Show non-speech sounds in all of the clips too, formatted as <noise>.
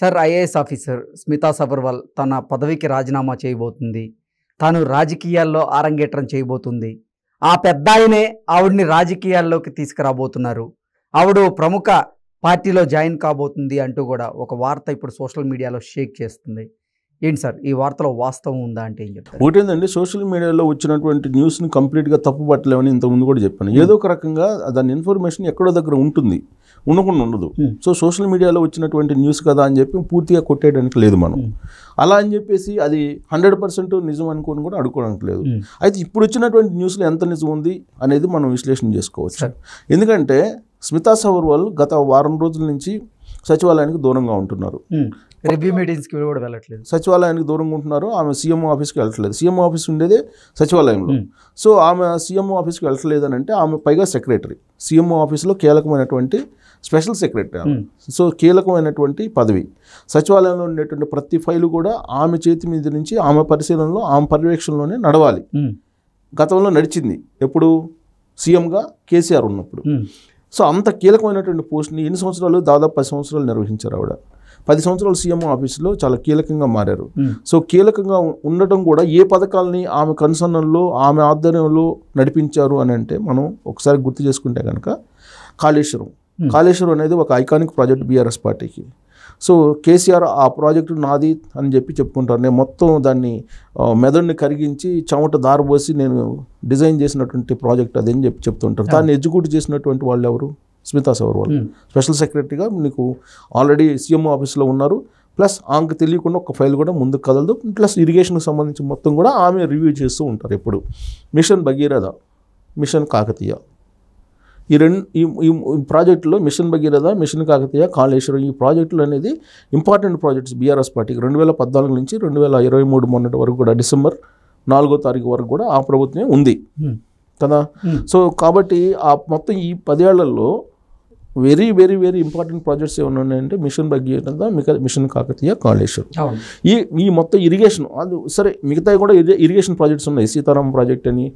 Sir IAS officer Smita Sabharwal తన పదవికి రాజీనామా చేయబోతుంది తాను రాజకీయాల్లో ఆరంగేట్రం చేయబోతుంది ఆ పెద్ద ఆయనే ఆవిడ్ని రాజకీయాల్లోకి తీసుకురాబోతున్నారు ఆవిడ ప్రముఖ పార్టీలో జాయిన్ కాబోతుంది అంటూ కూడా ఒక వార్త ఇప్పుడు సోషల్ మీడియాలో షేక్ చేస్తుంది ఏంటి సార్ ఈ వార్తలో వాస్తవం ఉందా అంటే ఏం చెప్తారు ఒకటేందండి సోషల్ మీడియాలో వచ్చినటువంటి న్యూస్ని కంప్లీట్గా తప్పు పట్టలేమని ఇంతకుముందు కూడా చెప్పాను hmm. ఏదో ఒక రకంగా దాని ఇన్ఫర్మేషన్ ఎక్కడో దగ్గర ఉంటుంది ఉండకుండా ఉండదు hmm. సో సోషల్ మీడియాలో వచ్చినటువంటి న్యూస్ కదా అని చెప్పి పూర్తిగా కొట్టేయడానికి లేదు మనం hmm. అలా అని చెప్పేసి అది హండ్రెడ్ పర్సెంట్ నిజం అనుకోని కూడా అడుకోవడానికి లేదు అయితే ఇప్పుడు వచ్చినటువంటి న్యూస్లో ఎంత నిజం ఉంది అనేది మనం విశ్లేషణ చేసుకోవచ్చు ఎందుకంటే స్మితా సవర్వాల్ గత వారం రోజుల నుంచి సచివాలయానికి దూరంగా ఉంటున్నారు రెవ్యూ మీటింగ్స్కి కూడా వెళ్ళట్లేదు సచివాలయానికి దూరంగా ఉంటున్నారు ఆమె సీఎం ఆఫీస్కి వెళ్ళట్లేదు సీఎం ఆఫీస్ ఉండేది సచివాలయంలో సో ఆమె సీఎం ఆఫీస్కి వెళ్ళట్లేదు అని అంటే ఆమె పైగా సెక్రటరీ సీఎం ఆఫీస్లో కీలకమైనటువంటి స్పెషల్ సెక్రటరీ సో కీలకమైనటువంటి పదవి సచివాలయంలో ఉండేటువంటి ప్రతి ఫైలు కూడా ఆమె చేతి మీద నుంచి ఆమె పరిశీలనలో ఆమె పర్యవేక్షణలోనే నడవాలి గతంలో నడిచింది ఎప్పుడు సీఎంగా కేసీఆర్ ఉన్నప్పుడు సో అంత కీలకమైనటువంటి పోస్ట్ని ఎన్ని సంవత్సరాలు దాదాపు పది సంవత్సరాలు నిర్వహించారు ఆవిడ పది సంవత్సరాలు సీఎం ఆఫీస్లో చాలా కీలకంగా మారారు సో కీలకంగా ఉండటం కూడా ఏ పథకాలని ఆమె కన్సర్నంలో ఆమె ఆధ్వర్యంలో నడిపించారు అని అంటే మనం ఒకసారి గుర్తు చేసుకుంటే కనుక కాళేశ్వరం కాళేశ్వరం అనేది ఒక ఐకానిక్ ప్రాజెక్ట్ బీఆర్ఎస్ పార్టీకి సో కేసీఆర్ ఆ ప్రాజెక్టు నాది అని చెప్పి చెప్పుకుంటారు నేను మొత్తం దాన్ని మెదడుని కరిగించి చెమట దారబోసి నేను డిజైన్ చేసినటువంటి ప్రాజెక్ట్ అదే అని చెప్పి చెప్తుంటారు దాన్ని ఎగ్జిక్యూట్ చేసినటువంటి వాళ్ళు ఎవరు స్మితా సవర్వాల్ hmm. స్పెషల్ సెక్రటరీగా నీకు ఆల్రెడీ సీఎం ఆఫీస్లో ఉన్నారు ప్లస్ ఆమెకు తెలియకుండా ఒక ఫైల్ కూడా ముందుకు కదలదు ప్లస్ ఇరిగేషన్కి సంబంధించి మొత్తం కూడా ఆమె రివ్యూ చేస్తూ ఉంటారు ఎప్పుడు మిషన్ భగీరథ మిషన్ కాకతీయ ఈ రెండు ఈ ఈ ప్రాజెక్టులో మిషన్ భగీరథ మిషన్ కాకతీయ కాళేశ్వరం ఈ ప్రాజెక్టులు అనేది ఇంపార్టెంట్ ప్రాజెక్ట్స్ బీఆర్ఎస్ పార్టీకి రెండు వేల పద్నాలుగు నుంచి రెండు వేల ఇరవై మూడు మొన్నటి వరకు కూడా డిసెంబర్ నాలుగో తారీఖు వరకు కూడా ఆ ప్రభుత్వమే ఉంది hmm. కదా hmm. సో కాబట్టి ఆ మొత్తం ఈ పదేళ్లలో very very very important projects ఏమైనా ఉన్నాయంటే మిషన్ భగీరథ మిషన్ కాకతీయ కాళేశ్వరం ఈ ఈ మొత్తం ఇరిగేషన్ అది సరే మిగతా కూడా ఇరిగేషన్ ప్రాజెక్ట్స్ ఉన్నాయి సీతారాం ప్రాజెక్ట్ అని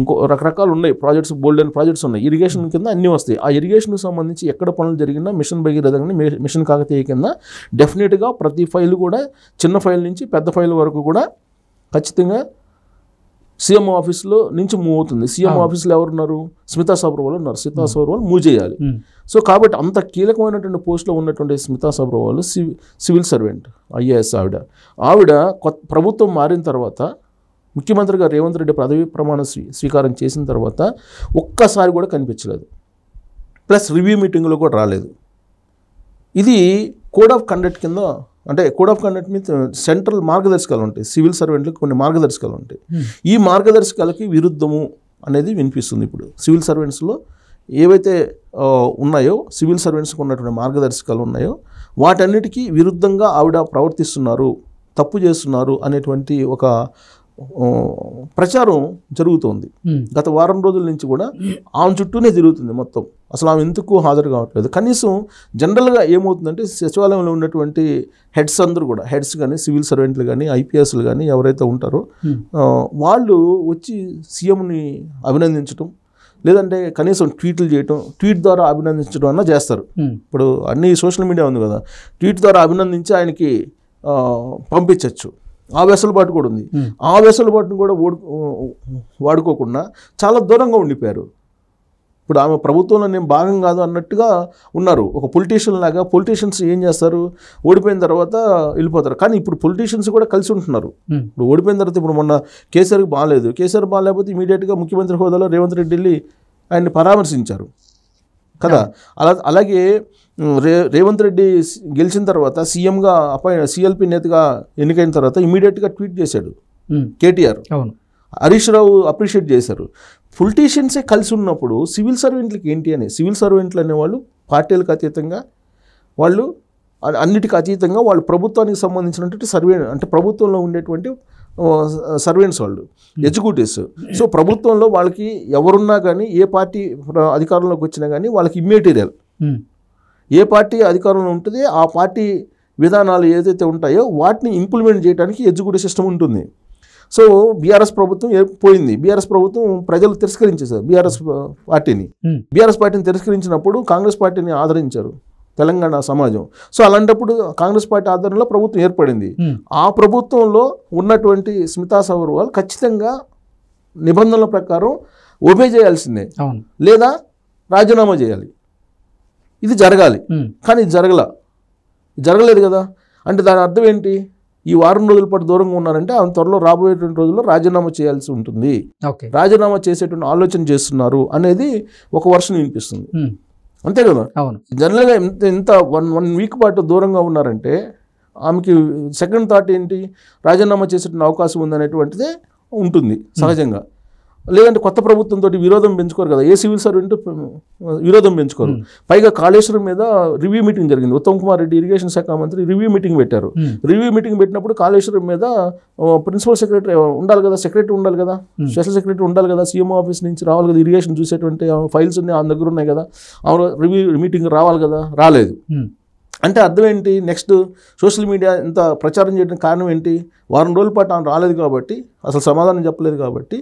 ఇంకో రకరకాలు ఉన్నాయి ప్రాజెక్ట్స్ బోల్డ్ అని ప్రాజెక్ట్స్ ఉన్నాయి ఇరిగేషన్ కింద అన్నీ వస్తాయి ఆ ఇరిగేషన్కి సంబంధించి ఎక్కడ పనులు జరిగినా మిషన్ భగీరథ మిషన్ కాకతీయ కింద డెఫినెట్గా ప్రతి ఫైల్ కూడా చిన్న ఫైల్ నుంచి పెద్ద ఫైల్ వరకు కూడా ఖచ్చితంగా సీఎం ఆఫీస్లో నుంచి మూవ్ అవుతుంది సీఎం ఆఫీస్లో ఎవరు ఉన్నారు స్మితా సబ్రవాల్ ఉన్నారు స్మితా సబ్రవాల్ మూవ్ చేయాలి సో కాబట్టి అంత కీలకమైనటువంటి పోస్ట్లో ఉన్నటువంటి Smita Sabharwal civil servant IAS ఆవిడ ఆవిడ ప్రభుత్వం మారిన తర్వాత ముఖ్యమంత్రిగా రేవంత్ రెడ్డి పదవి ప్రమాణ స్వీకారం చేసిన తర్వాత ఒక్కసారి కూడా కనిపించలేదు ప్లస్ రివ్యూ మీటింగ్లో కూడా రాలేదు ఇది కోడ్ ఆఫ్ కండక్ట్ కింద అంటే కోడ్ ఆఫ్ కండక్ట్ మీద సెంట్రల్ మార్గదర్శకాలు ఉంటాయి సివిల్ సర్వెంట్లకు కొన్ని మార్గదర్శకాలు ఉంటాయి hmm. ఈ మార్గదర్శకాలకి విరుద్ధము అనేది వినిపిస్తుంది ఇప్పుడు సివిల్ సర్వెంట్స్లో ఏవైతే ఉన్నాయో సివిల్ సర్వెంట్స్కి ఉన్నటువంటి మార్గదర్శకాలు ఉన్నాయో వాటన్నిటికీ విరుద్ధంగా ఆవిడ ప్రవర్తిస్తున్నారు తప్పు చేస్తున్నారు అనేటువంటి ఒక ప్రచారం జరుగుతోంది గత వారం రోజుల నుంచి కూడా ఆమె చుట్టూనే జరుగుతుంది మొత్తం అసలు ఆమె ఎందుకు హాజరు కావట్లేదు కనీసం జనరల్గా ఏమవుతుందంటే సచివాలయంలో ఉన్నటువంటి హెడ్స్ అందరూ కూడా హెడ్స్ కానీ సివిల్ సర్వెంట్లు కానీ ఐపీఎస్లు కానీ ఎవరైతే ఉంటారో వాళ్ళు వచ్చి సీఎంని అభినందించడం లేదంటే కనీసం ట్వీట్లు చేయటం ట్వీట్ ద్వారా అభినందించడం అన్నా చేస్తారు ఇప్పుడు అన్ని సోషల్ మీడియా ఉంది కదా ట్వీట్ ద్వారా అభినందించి ఆయనకి పంపించవచ్చు ఆ వెసులుబాటు కూడా ఉంది ఆ వెసులుబాటును కూడా వాడుకోకుండా చాలా దూరంగా ఉండిపోయారు ఇప్పుడు ఆమె ప్రభుత్వంలో నేను భాగం కాదు అన్నట్టుగా ఉన్నారు ఒక పొలిటీషియన్ లాగా పొలిటీషియన్స్ ఏం చేస్తారు ఓడిపోయిన తర్వాత వెళ్ళిపోతారు కానీ ఇప్పుడు పొలిటీషియన్స్ కూడా కలిసి ఉంటున్నారు ఇప్పుడు ఓడిపోయిన తర్వాత ఇప్పుడు మొన్న కేసీఆర్కి బాగాలేదు కేసీఆర్ బాగాలేకపోతే ఇమీడియట్గా ముఖ్యమంత్రి హోదాలో రేవంత్ రెడ్డి వెళ్ళి ఆయన్ని పరామర్శించారు కదా అలా అలాగే రే రేవంత్ రెడ్డి గెలిచిన తర్వాత సీఎంగా అపాయి సిఎల్పి నేతగా ఎన్నికైన తర్వాత ఇమీడియట్గా ట్వీట్ చేశాడు hmm. కేటీఆర్ అవును హరీష్ రావు అప్రిషియేట్ చేశారు పొలిటీషియన్సే కలిసి ఉన్నప్పుడు సివిల్ సర్వెంట్లకి ఏంటి అని సివిల్ సర్వెంట్లు అనేవాళ్ళు పార్టీలకు అతీతంగా వాళ్ళు అన్నిటికీ అతీతంగా వాళ్ళు ప్రభుత్వానికి సంబంధించినటువంటి సర్వే అంటే ప్రభుత్వంలో ఉండేటువంటి సర్వెంట్స్ వాళ్ళు ఎగ్జిక్యూటివ్స్ hmm. సో ప్రభుత్వంలో వాళ్ళకి ఎవరున్నా కానీ ఏ పార్టీ అధికారంలోకి వచ్చినా కానీ వాళ్ళకి ఇమ్మెటీరియల్ hmm. ఏ పార్టీ అధికారంలో ఉంటుంది ఆ పార్టీ విధానాలు ఏదైతే ఉంటాయో వాటిని ఇంప్లిమెంట్ చేయడానికి ఎగ్జిక్యూటివ్ సిస్టమ్ ఉంటుంది సో బీఆర్ఎస్ ప్రభుత్వం పోయింది బీఆర్ఎస్ ప్రభుత్వం ప్రజలు తిరస్కరించేసారు బీఆర్ఎస్ పార్టీని hmm. బీఆర్ఎస్ పార్టీని తిరస్కరించినప్పుడు కాంగ్రెస్ పార్టీని ఆదరించారు తెలంగాణ సమాజం సో అలాంటప్పుడు కాంగ్రెస్ పార్టీ ఆధ్వర్యంలో ప్రభుత్వం ఏర్పడింది ఆ ప్రభుత్వంలో ఉన్నటువంటి స్మితా సవర్వాల్ ఖచ్చితంగా నిబంధనల ప్రకారం ఒబే చేయాల్సిందే లేదా రాజీనామా చేయాలి ఇది జరగాలి కానీ ఇది జరగల జరగలేదు కదా అంటే దాని అర్థం ఏంటి ఈ వారం రోజుల పాటు దూరంగా ఉన్నారంటే ఆమె త్వరలో రాబోయేటువంటి రోజుల్లో రాజీనామా చేయాల్సి ఉంటుంది రాజీనామా చేసేటువంటి ఆలోచన చేస్తున్నారు అనేది ఒక వర్షం వినిపిస్తుంది అంతే కదా అవును జనరల్గా ఇంత ఇంత వన్ వన్ వీక్ పాటు దూరంగా ఉన్నారంటే ఆమెకి సెకండ్ థాట్ ఏంటి రాజీనామా చేసే అవకాశం ఉందనేటువంటిదే ఉంటుంది సహజంగా లేదంటే కొత్త ప్రభుత్వంతో విరోధం పెంచుకోరు కదా ఏ సివిల్ సర్వెంట్ విరోధం పెంచుకోరు పైగా కాళేశ్వరం మీద రివ్యూ మీటింగ్ జరిగింది ఉత్తమ్ కుమార్ రెడ్డి ఇరిగేషన్ శాఖ మంత్రి రివ్యూ మీటింగ్ పెట్టారు రివ్యూ మీటింగ్ పెట్టినప్పుడు కాళేశ్వరం మీద ప్రిన్సిపల్ సెక్రటరీ ఉండాలి కదా సెక్రటరీ ఉండాలి కదా స్పెషల్ సెక్రటరీ ఉండాలి కదా సీఎం ఆఫీస్ నుంచి రావాలి కదా ఇరిగేషన్ చూసేటువంటి ఫైల్స్ ఉన్నాయి ఆమె దగ్గర ఉన్నాయి కదా ఆమె రివ్యూ మీటింగ్ రావాలి కదా రాలేదు అంటే అర్థం ఏంటి నెక్స్ట్ సోషల్ మీడియా ఇంత ప్రచారం చేయడానికి కారణం ఏంటి వారం రోజుల పాటు ఆమె రాలేదు కాబట్టి అసలు సమాధానం చెప్పలేదు కాబట్టి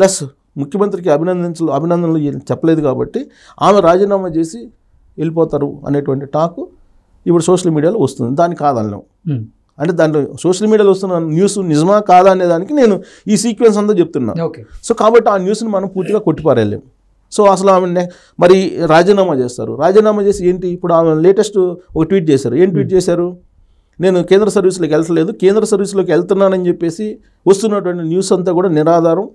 ప్లస్ ముఖ్యమంత్రికి అభినందించలు అభినందనలు చెప్పలేదు కాబట్టి ఆమె రాజీనామా చేసి వెళ్ళిపోతారు అనేటువంటి టాక్ ఇప్పుడు సోషల్ మీడియాలో వస్తుంది దాన్ని కాదనం అంటే దాంట్లో సోషల్ మీడియాలో వస్తున్న న్యూస్ నిజమా కాదా అనే దానికి నేను ఈ సీక్వెన్స్ అంతా చెప్తున్నాను సో కాబట్టి ఆ న్యూస్ని మనం పూర్తిగా కొట్టిపారేయలేము సో అసలు ఆమె మరి రాజీనామా చేస్తారు రాజీనామా చేసి ఏంటి ఇప్పుడు ఆమె లేటెస్ట్ ఒక ట్వీట్ చేశారు ఏం ట్వీట్ చేశారు నేను కేంద్ర సర్వీసులోకి వెళ్తలేదు కేంద్ర సర్వీసులోకి వెళ్తున్నానని చెప్పేసి వస్తున్నటువంటి న్యూస్ అంతా కూడా నిరాధారం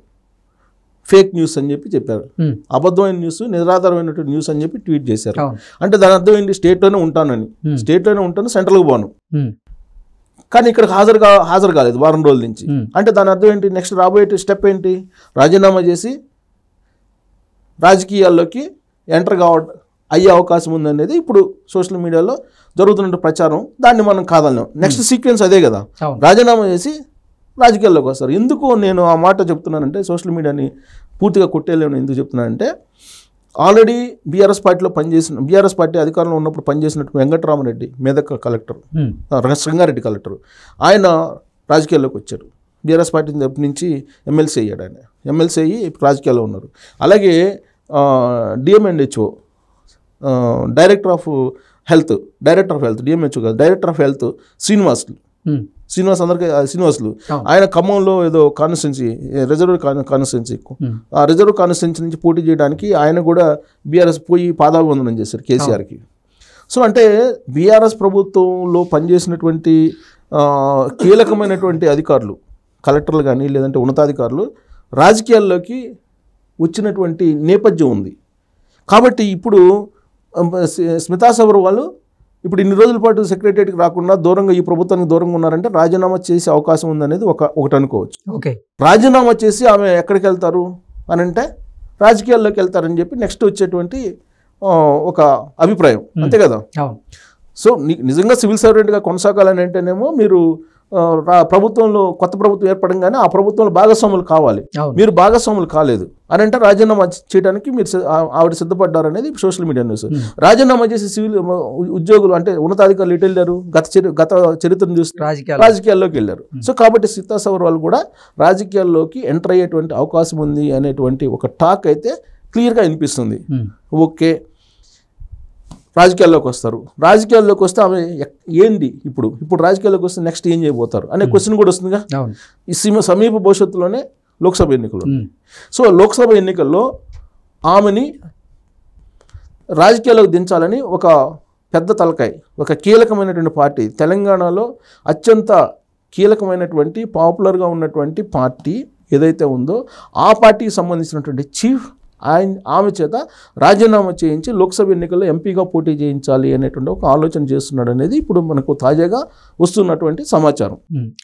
ఫేక్ న్యూస్ అని చెప్పి చెప్పారు అబద్ధమైన న్యూస్ నిరాధారమైనటువంటి న్యూస్ అని చెప్పి ట్వీట్ చేశారు అంటే దాని అర్థం ఏంటి స్టేట్లోనే ఉంటానని స్టేట్లోనే ఉంటాను సెంట్రల్కి పోను కానీ ఇక్కడ హాజరు కా హాజరు కాలేదు వారం రోజుల నుంచి అంటే దాని అర్థం ఏంటి నెక్స్ట్ రాబోయే స్టెప్ ఏంటి రాజీనామా చేసి రాజకీయాల్లోకి ఎంటర్ కావ అయ్యే అవకాశం ఉందనేది ఇప్పుడు సోషల్ మీడియాలో జరుగుతున్న ప్రచారం దాన్ని మనం కాదలేం నెక్స్ట్ సీక్వెన్స్ అదే కదా రాజీనామా చేసి రాజకీయాల్లోకి వస్తారు ఎందుకు నేను ఆ మాట చెప్తున్నానంటే సోషల్ మీడియాని పూర్తిగా కొట్టేలేను ఎందుకు చెప్తున్నానంటే ఆల్రెడీ బీఆర్ఎస్ పార్టీలో పనిచేసిన బీఆర్ఎస్ పార్టీ అధికారంలో ఉన్నప్పుడు పనిచేసినట్టు వెంకటరామరెడ్డి మెదక్ కలెక్టర్ రంగారెడ్డి కలెక్టర్ ఆయన రాజకీయాల్లోకి వచ్చారు బీఆర్ఎస్ పార్టీ తరపు నుంచి ఎమ్మెల్సీ అయ్యాడు ఆయన ఎమ్మెల్సీ అయ్యి రాజకీయాల్లో ఉన్నారు అలాగే DMNHO director of health director of health DMHO కాదు director of health Srinivasulu Srinivas అందరికీ శ్రీనివాసులు ఆయన ఖమ్మంలో ఏదో కాన్స్టెన్సీ రిజర్వ్ కాన్స్టెన్సీ ఆ రిజర్వ్ కాన్స్టెన్సీ నుంచి పోటీ చేయడానికి ఆయన కూడా బీఆర్ఎస్ పోయి పాదాభివందనం చేశారు కేసీఆర్కి సో అంటే బీఆర్ఎస్ ప్రభుత్వంలో పనిచేసినటువంటి కీలకమైనటువంటి అధికారులు కలెక్టర్లు కానీ లేదంటే ఉన్నతాధికారులు రాజకీయాల్లోకి వచ్చినటువంటి నేపథ్యం ఉంది కాబట్టి ఇప్పుడు స్మితా సబర్వాల్ ఇప్పుడు ఇన్ని రోజుల పాటు సెక్రటరీకి రాకుండా దూరంగా ఈ ప్రభుత్వానికి దూరంగా ఉన్నారంటే రాజీనామా చేసే అవకాశం ఉందనేది ఒక ఒకటి అనుకోవచ్చు ఓకే రాజీనామా చేసి ఆమె ఎక్కడికి వెళ్తారు అని అంటే రాజకీయాల్లోకి వెళ్తారని చెప్పి నెక్స్ట్ వచ్చేటువంటి ఒక అభిప్రాయం అంతే కదా సో నిజంగా సివిల్ సర్వెంట్గా కొనసాగాలని అంటేనేమో మీరు ప్రభుత్వంలో కొత్త ప్రభుత్వం ఏర్పడంగానే ఆ ప్రభుత్వంలో భాగస్వాములు కావాలి మీరు భాగస్వాములు కాలేదు అని అంటే రాజీనామా చేయడానికి మీరు ఆవిడ సిద్ధపడ్డారు అనేది సోషల్ మీడియా న్యూస్ రాజీనామా చేసి సివిల్ ఉద్యోగులు అంటే ఉన్నతాధికారులు ఎటు వెళ్ళారు గత గత చరిత్రను చూసి రాజకీయాల్లోకి వెళ్ళారు సో కాబట్టి సీతా వాళ్ళు కూడా రాజకీయాల్లోకి ఎంటర్ అయ్యేటువంటి అవకాశం ఉంది అనేటువంటి ఒక టాక్ అయితే క్లియర్గా వినిపిస్తుంది ఓకే రాజకీయాల్లోకి వస్తారు రాజకీయాల్లోకి వస్తే ఆమె ఏంది ఇప్పుడు ఇప్పుడు రాజకీయాల్లోకి వస్తే నెక్స్ట్ ఏం చేయబోతారు అనే క్వశ్చన్ కూడా వస్తుందిగా ఈ సీమ సమీప భవిష్యత్తులోనే లోక్సభ ఎన్నికలు సో లోక్సభ ఎన్నికల్లో ఆమెని రాజకీయాల్లోకి దించాలని ఒక పెద్ద తలకాయ ఒక కీలకమైనటువంటి పార్టీ తెలంగాణలో అత్యంత కీలకమైనటువంటి పాపులర్గా ఉన్నటువంటి పార్టీ ఏదైతే ఉందో ఆ పార్టీకి సంబంధించినటువంటి చీఫ్ ఆయన ఆమె చేత రాజీనామా చేయించి లోక్సభ ఎన్నికల్లో ఎంపీగా పోటీ చేయించాలి అనేటువంటి ఒక ఆలోచన చేస్తున్నాడు అనేది ఇప్పుడు మనకు తాజాగా వస్తున్నటువంటి సమాచారం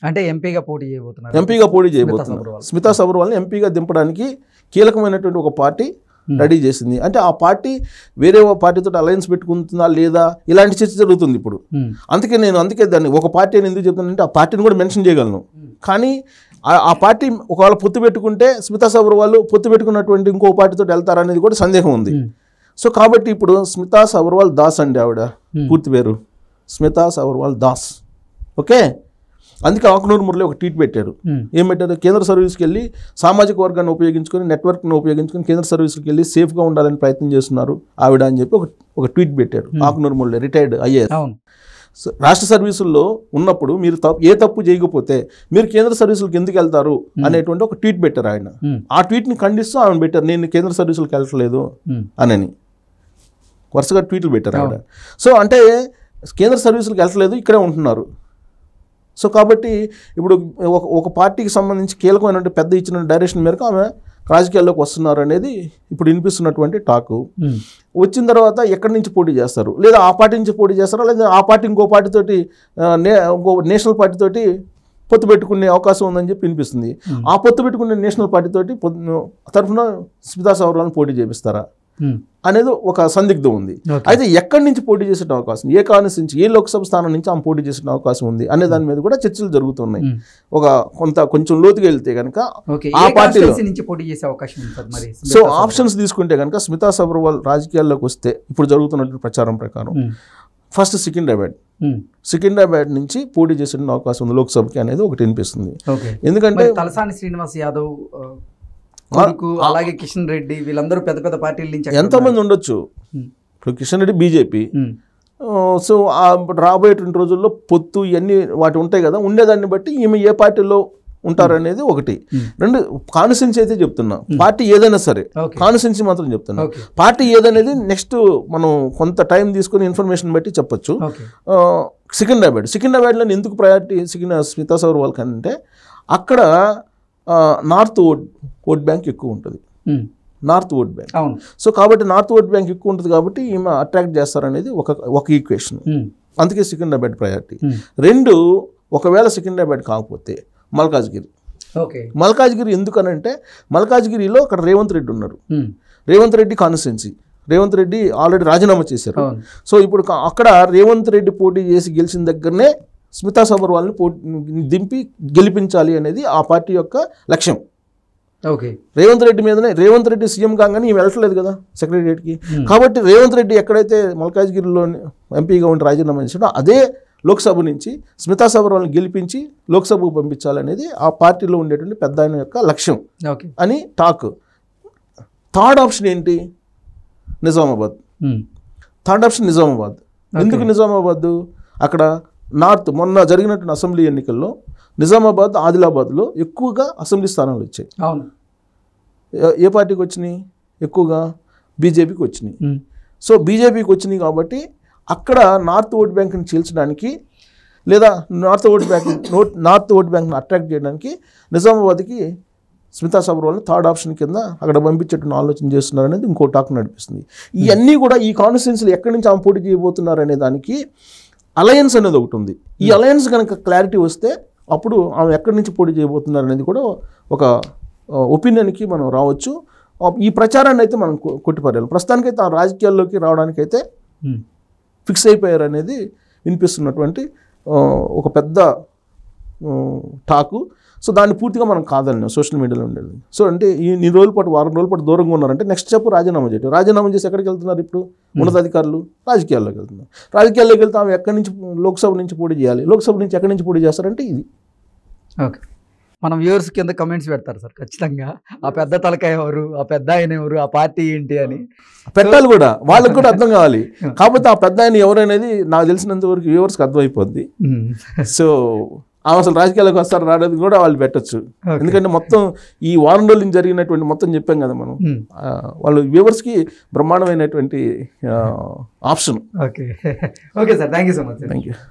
అంటే ఎంపీగా పోటీ చేయబోతున్నారు ఎంపీగా పోటీ చేయబోతున్నారు స్మితా సబర్వాల్ని ఎంపీగా దింపడానికి కీలకమైనటువంటి ఒక పార్టీ రెడీ చేసింది అంటే ఆ పార్టీ వేరే పార్టీతో అలయన్స్ పెట్టుకుంటుందా లేదా ఇలాంటి చర్చ జరుగుతుంది ఇప్పుడు అందుకే నేను అందుకే దాన్ని ఒక పార్టీ ఎందుకు చెప్తానంటే ఆ పార్టీని కూడా మెన్షన్ చేయగలను కానీ ఆ పార్టీ ఒకవేళ పొత్తు పెట్టుకుంటే స్మితా సబర్ వాళ్ళు పొత్తు పెట్టుకున్నటువంటి ఇంకో పార్టీతో వెళ్తారనేది కూడా సందేహం ఉంది సో కాబట్టి ఇప్పుడు స్మితా సబర్వాల్ దాస్ అండి ఆవిడ పూర్తి పేరు స్మితా సబర్వాల్ దాస్ ఓకే అందుకే ఆకునూరు మురళి ఒక ట్వీట్ పెట్టారు ఏం పెట్టారు కేంద్ర సర్వీస్కి వెళ్ళి సామాజిక వర్గాన్ని ఉపయోగించుకొని నెట్వర్క్ను ఉపయోగించుకొని కేంద్ర సర్వీస్కి వెళ్ళి సేఫ్గా ఉండాలని ప్రయత్నం చేస్తున్నారు ఆవిడ అని చెప్పి ఒక ఒక ట్వీట్ పెట్టారు ఆకునూరు మురళి రిటైర్డ్ అయ్యారు రాష్ట్ర సర్వీసుల్లో ఉన్నప్పుడు మీరు ఏ తప్పు చేయకపోతే మీరు కేంద్ర సర్వీసులకు ఎందుకు వెళ్తారు అనేటువంటి ఒక ట్వీట్ పెట్టారు ఆయన ఆ ట్వీట్ని ఖండిస్తూ ఆమె పెట్టారు నేను కేంద్ర సర్వీసులకు వెళ్ళట్లేదు అనని వరుసగా ట్వీట్లు పెట్టారు ఆవిడ సో అంటే కేంద్ర సర్వీసులకు వెళ్ళట్లేదు ఇక్కడే ఉంటున్నారు సో కాబట్టి ఇప్పుడు ఒక పార్టీకి సంబంధించి కీలకమైనటువంటి పెద్ద ఇచ్చిన డైరెక్షన్ మేరకు ఆమె రాజకీయాల్లోకి వస్తున్నారు అనేది ఇప్పుడు వినిపిస్తున్నటువంటి టాకు వచ్చిన తర్వాత ఎక్కడి నుంచి పోటీ చేస్తారు లేదా ఆ పార్టీ నుంచి పోటీ చేస్తారా లేదా ఆ పార్టీ ఇంకో పార్టీతోటి నే ఇంకో నేషనల్ పార్టీతోటి పొత్తు పెట్టుకునే అవకాశం ఉందని చెప్పి వినిపిస్తుంది ఆ పొత్తు పెట్టుకునే నేషనల్ పార్టీతోటి తరఫున స్మితా సౌరాలను పోటీ చేపిస్తారా Hmm. అనేది ఒక సందిగ్ధం ఉంది అయితే ఎక్కడి నుంచి పోటీ చేసే అవకాశం ఏ కాంగ్రెస్ నుంచి ఏ లోక్సభ స్థానం నుంచి ఆమె పోటీ చేసే అవకాశం ఉంది అనే దాని మీద కూడా చర్చలు జరుగుతున్నాయి hmm. ఒక కొంత కొంచెం లోతుగా వెళ్తే కనుక ఆ పార్టీలో సో ఆప్షన్స్ తీసుకుంటే కనుక స్మితా సబర్వాల్ రాజకీయాల్లోకి వస్తే ఇప్పుడు జరుగుతున్నటువంటి ప్రచారం ప్రకారం hmm. ఫస్ట్ సికింద్రాబాద్ సికింద్రాబాద్ నుంచి పోటీ చేసే అవకాశం ఉంది లోక్సభకి అనేది ఒకటి వినిపిస్తుంది ఎందుకంటే తలసాని శ్రీనివాస్ యాదవ్ కొడుకు అలాగే కిషన్ రెడ్డి వీళ్ళందరూ పెద్ద పెద్ద పార్టీల నుంచి ఎంతమంది ఉండొచ్చు ఇప్పుడు కిషన్ రెడ్డి బీజేపీ సో రాబోయేటువంటి రోజుల్లో పొత్తు ఇవన్నీ వాటి ఉంటాయి కదా ఉండేదాన్ని బట్టి ఈమె ఏ పార్టీలో ఉంటారనేది ఒకటి రెండు కాన్స్టెన్సీ అయితే చెప్తున్నా పార్టీ ఏదైనా సరే కాన్స్టెన్సీ మాత్రం చెప్తున్నా పార్టీ ఏదనేది నెక్స్ట్ మనం కొంత టైం తీసుకుని ఇన్ఫర్మేషన్ బట్టి చెప్పొచ్చు సికింద్రాబాద్ సికింద్రాబాద్లో ఎందుకు ప్రయారిటీ సికింద్ర స్మితా సౌర్వాల్ కంటే అక్కడ నార్త్ ఓట్ ఓట్ బ్యాంక్ ఎక్కువ ఉంటుంది నార్త్ ఓట్ బ్యాంక్ సో కాబట్టి నార్త్ ఓట్ బ్యాంక్ ఎక్కువ ఉంటుంది కాబట్టి ఈమె అట్రాక్ట్ చేస్తారనేది ఒక ఒక ఈక్వేషన్ అందుకే సికింద్రాబాద్ ప్రయారిటీ రెండు ఒకవేళ సికింద్రాబాద్ కాకపోతే మల్కాజ్గిరి ఓకే మల్కాజ్గిరి ఎందుకనంటే మల్కాజ్గిరిలో అక్కడ రేవంత్ రెడ్డి ఉన్నారు రేవంత్ రెడ్డి కాన్స్టిట్యున్సీ రేవంత్ రెడ్డి ఆల్రెడీ రాజీనామా చేశారు సో ఇప్పుడు అక్కడ రేవంత్ రెడ్డి పోటీ చేసి గెలిచిన దగ్గరనే స్మితా సబర్వాల్ని పో దింపి గెలిపించాలి అనేది ఆ పార్టీ యొక్క లక్ష్యం ఓకే రేవంత్ రెడ్డి మీదనే రేవంత్ రెడ్డి సీఎం కాగానే ఈమె వెళ్ళట్లేదు కదా సెక్రటరియట్కి hmm. కాబట్టి రేవంత్ రెడ్డి ఎక్కడైతే మల్కాజ్గిరిలో ఎంపీగా ఉండి రాజీనామా చేసాడో అదే లోక్సభ నుంచి స్మితా సబర్వాల్ని గెలిపించి లోక్సభకు పంపించాలనేది ఆ పార్టీలో ఉండేటువంటి పెద్ద ఆయన యొక్క లక్ష్యం అని టాక్ థర్డ్ ఆప్షన్ ఏంటి Nizamabad hmm. Third option Nizamabad ఎందుకు నిజామాబాద్ అక్కడ నార్త్ మొన్న జరిగినటువంటి అసెంబ్లీ ఎన్నికల్లో నిజామాబాద్ ఆదిలాబాద్లో ఎక్కువగా అసెంబ్లీ స్థానాలు వచ్చాయి అవును ఏ పార్టీకి వచ్చినాయి ఎక్కువగా బీజేపీకి వచ్చినాయి సో బీజేపీకి వచ్చినాయి కాబట్టి అక్కడ నార్త్ ఓట్ బ్యాంక్ని చీల్చడానికి లేదా north vote bank note north vote బ్యాంక్ని అట్రాక్ట్ చేయడానికి నిజామాబాద్కి స్మితా సబర్వాల్ని థర్డ్ ఆప్షన్ కింద అక్కడ పంపించేటువంటి ఆలోచన చేస్తున్నారనేది ఇంకో టాక్ నడిపిస్తుంది ఇవన్నీ కూడా ఈ కాన్స్టిట్యున్సీలు ఎక్కడి నుంచి ఆమె పోటీ చేయబోతున్నారనే దానికి అలయన్స్ అనేది ఒకటి ఉంది ఈ అలయన్స్ hmm. కనుక క్లారిటీ వస్తే అప్పుడు ఆమె ఎక్కడి నుంచి పోటీ చేయబోతున్నారు అనేది కూడా ఒక ఒపీనియన్కి మనం రావచ్చు ఈ ప్రచారాన్ని అయితే మనం కొట్టిపడాలి ప్రస్తుతానికైతే ఆ రాజకీయాల్లోకి రావడానికైతే ఫిక్స్ hmm. అయిపోయారు అనేది వినిపిస్తున్నటువంటి ఒక పెద్ద టాకు సో దాన్ని పూర్తిగా మనం కాదని సోషల్ మీడియాలో ఉండేది సో అంటే ఈ ఇన్ని రోజుల పాటు వారం రోజుల పాటు దూరంగా ఉన్నారంటే నెక్స్ట్ స్టెప్ రాజీనామా చేయటం రాజీనామా చేసి ఎక్కడికి వెళ్తున్నారు ఇప్పుడు ఉన్నతాధికారులు రాజకీయాల్లోకి వెళ్తున్నారు రాజకీయాల్లోకి వెళ్తే ఆమె ఎక్కడి నుంచి లోక్సభ నుంచి పోటీ చేయాలి లోక్సభ నుంచి ఎక్కడి నుంచి పోటీ చేస్తారంటే ఇది ఓకే మనం వ్యూవర్స్ కింద కమెంట్స్ పెడతారు సార్ ఖచ్చితంగా ఆ పెద్ద తలకాయ ఎవరు ఆ పెద్ద ఆయన ఎవరు ఆ పార్టీ ఏంటి అని పెద్దలు కూడా వాళ్ళకి కూడా అర్థం కావాలి <laughs> కాకపోతే ఆ పెద్ద ఆయన ఎవరనేది నాకు తెలిసినంత వరకు వ్యూవర్స్కి అర్థమైపోద్ది సో అవసరం అసలు రాజకీయాలకు వస్తారు రాలేదు కూడా వాళ్ళు పెట్టచ్చు ఎందుకంటే మొత్తం ఈ వారం రోజులు జరిగినటువంటి మొత్తం చెప్పాం కదా మనం వాళ్ళు వ్యూవర్స్కి బ్రహ్మాండమైనటువంటి option okay <laughs> okay sir thank you so much thank you